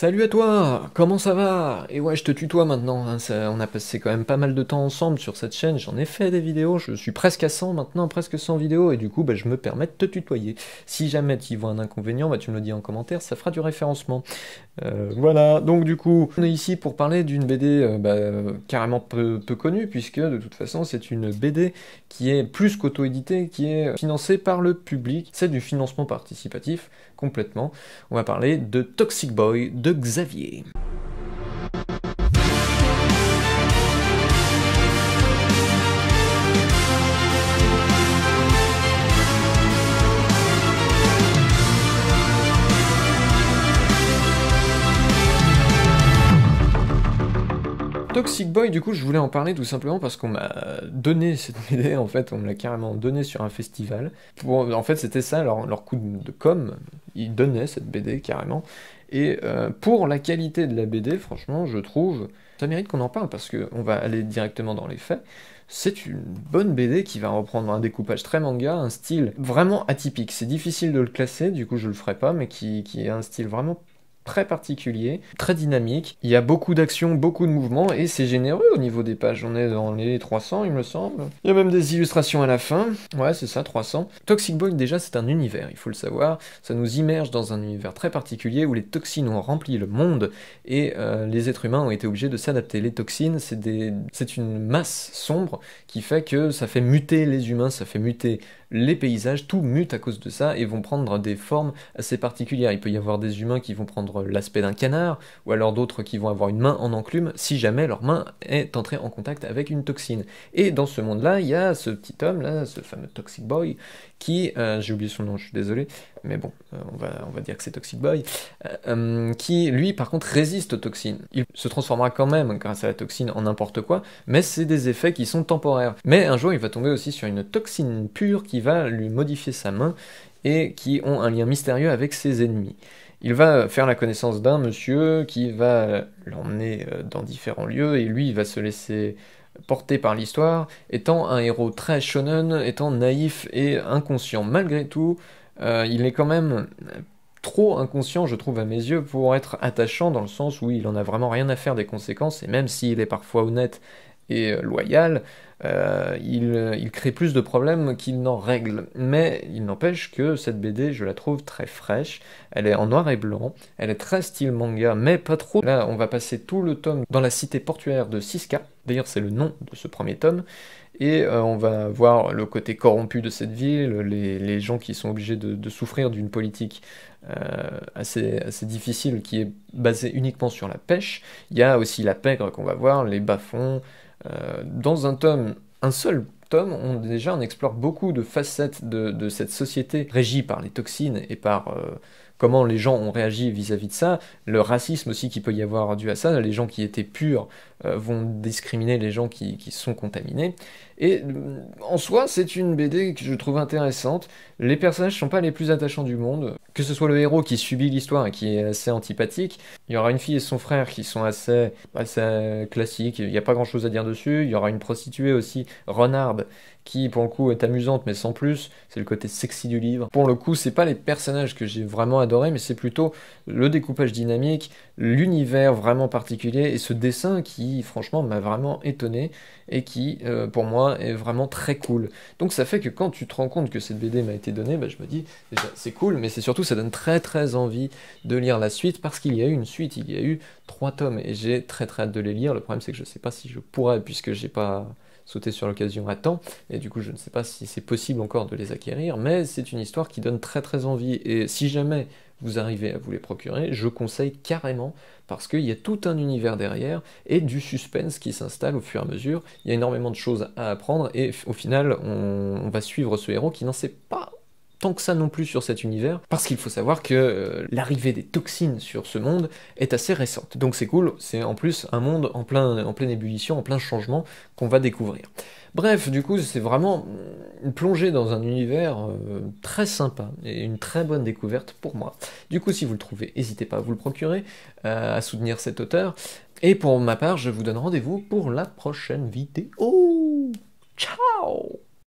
Salut à toi, comment ça va Et ouais, je te tutoie maintenant, hein, on a passé quand même pas mal de temps ensemble sur cette chaîne, j'en ai fait des vidéos, je suis presque à 100 maintenant, presque 100 vidéos, et du coup, bah, je me permets de te tutoyer. Si jamais tu vois un inconvénient, bah, tu me le dis en commentaire, ça fera du référencement. Euh, voilà, donc du coup, on est ici pour parler d'une BD euh, bah, carrément peu, peu, connue, puisque de toute façon, c'est une BD qui est plus qu'auto-éditée, qui est financée par le public, c'est du financement participatif, complètement. On va parler de Toxic Boy de Xavier. Toxic Boy, du coup, je voulais en parler tout simplement parce qu'on m'a donné cette BD, en fait, on me l'a carrément donné sur un festival. en fait, c'était ça leur, leur coup de, com, ils donnaient cette BD carrément. Et euh, pour la qualité de la BD, franchement, je trouve, ça mérite qu'on en parle parce qu'on va aller directement dans les faits. C'est une bonne BD qui va reprendre un découpage très manga, un style vraiment atypique. C'est difficile de le classer, du coup je le ferai pas, mais qui, qui est un style vraiment très particulier, très dynamique. Il y a beaucoup d'actions, beaucoup de mouvements et c'est généreux au niveau des pages. On est dans les 300, il me semble. Il y a même des illustrations à la fin. Ouais, c'est ça, 300. Toxic Boy, déjà, c'est un univers, il faut le savoir. Ça nous immerge dans un univers très particulier où les toxines ont rempli le monde et euh, les êtres humains ont été obligés de s'adapter. Les toxines, c'est des... une masse sombre qui fait que ça fait muter les humains, ça fait muter les paysages, tout mute à cause de ça et vont prendre des formes assez particulières. Il peut y avoir des humains qui vont prendre l'aspect d'un canard, ou alors d'autres qui vont avoir une main en enclume si jamais leur main est entrée en contact avec une toxine. Et dans ce monde-là, il y a ce petit homme, là, ce fameux Toxic Boy, qui, euh, j'ai oublié son nom, je suis désolé, mais bon, euh, on va, on va dire que c'est Toxic Boy, euh, euh, qui lui par contre résiste aux toxines. Il se transformera quand même grâce à la toxine en n'importe quoi, mais c'est des effets qui sont temporaires. Mais un jour il va tomber aussi sur une toxine pure qui va lui modifier sa main et qui ont un lien mystérieux avec ses ennemis. Il va faire la connaissance d'un monsieur qui va l'emmener dans différents lieux et lui il va se laisser porter par l'histoire, étant un héros très shonen, étant naïf et inconscient malgré tout, euh, il est quand même trop inconscient, je trouve, à mes yeux, pour être attachant dans le sens où il n'en a vraiment rien à faire des conséquences, et même s'il est parfois honnête et loyal, euh, il, euh, il, crée plus de problèmes qu'il n'en règle. Mais il n'empêche que cette BD, je la trouve très fraîche. Elle est en noir et blanc. Elle est très style manga, mais pas trop. Là, on va passer tout le tome dans la cité portuaire de Siska, c'est le nom de ce premier tome. Et euh, on va voir le côté corrompu de cette ville, les, gens qui sont obligés de, souffrir d'une politique euh, assez, difficile qui est basée uniquement sur la pêche. Il y a aussi la pègre qu'on va voir, les bas-fonds. Euh, dans un tome, un seul tome, on, déjà on explore beaucoup de facettes de cette société régie par les toxines et par comment les gens ont réagi vis-à-vis de ça, le racisme aussi qui peut y avoir dû à ça, les gens qui étaient purs euh, vont discriminer les gens qui, sont contaminés. Et euh, en soi, c'est une BD que je trouve intéressante. Les personnages sont pas les plus attachants du monde. Que ce soit le héros qui subit l'histoire et qui est assez antipathique, il y aura une fille et son frère qui sont assez, assez classiques, il n'y a pas grand chose à dire dessus. Il y aura une prostituée aussi, renarde, qui pour le coup est amusante mais sans plus, c'est le côté sexy du livre. Pour le coup, c'est pas les personnages que j'ai vraiment adoré, mais c'est plutôt le découpage dynamique, l'univers vraiment particulier et ce dessin qui franchement m'a vraiment étonné et qui euh, pour moi est vraiment très cool. Donc ça fait que quand tu te rends compte que cette BD m'a été donnée, bah, je me dis c'est cool, mais c'est surtout ça donne très très envie de lire la suite parce qu'il y a eu une suite, il y a eu trois tomes et j'ai très très hâte de les lire. Le problème c'est que je ne sais pas si je pourrais puisque j'ai pas sauter sur l'occasion à temps, et du coup je ne sais pas si c'est possible encore de les acquérir, mais c'est une histoire qui donne très très envie, et si jamais vous arrivez à vous les procurer, je conseille carrément, parce qu'il y a tout un univers derrière, et du suspense qui s'installe au fur et à mesure, il y a énormément de choses à apprendre, et au final on, on va suivre ce héros qui n'en sait pas tant que ça non plus sur cet univers, parce qu'il faut savoir que euh, l'arrivée des toxines sur ce monde est assez récente. Donc c'est cool, c'est en plus un monde en, plein, en pleine ébullition, en plein changement qu'on va découvrir. Bref, du coup, c'est vraiment une plongée dans un univers euh, très sympa et une très bonne découverte pour moi. Du coup, si vous le trouvez, n'hésitez pas à vous le procurer, euh, à soutenir cet auteur. Et pour ma part, je vous donne rendez-vous pour la prochaine vidéo. Ciao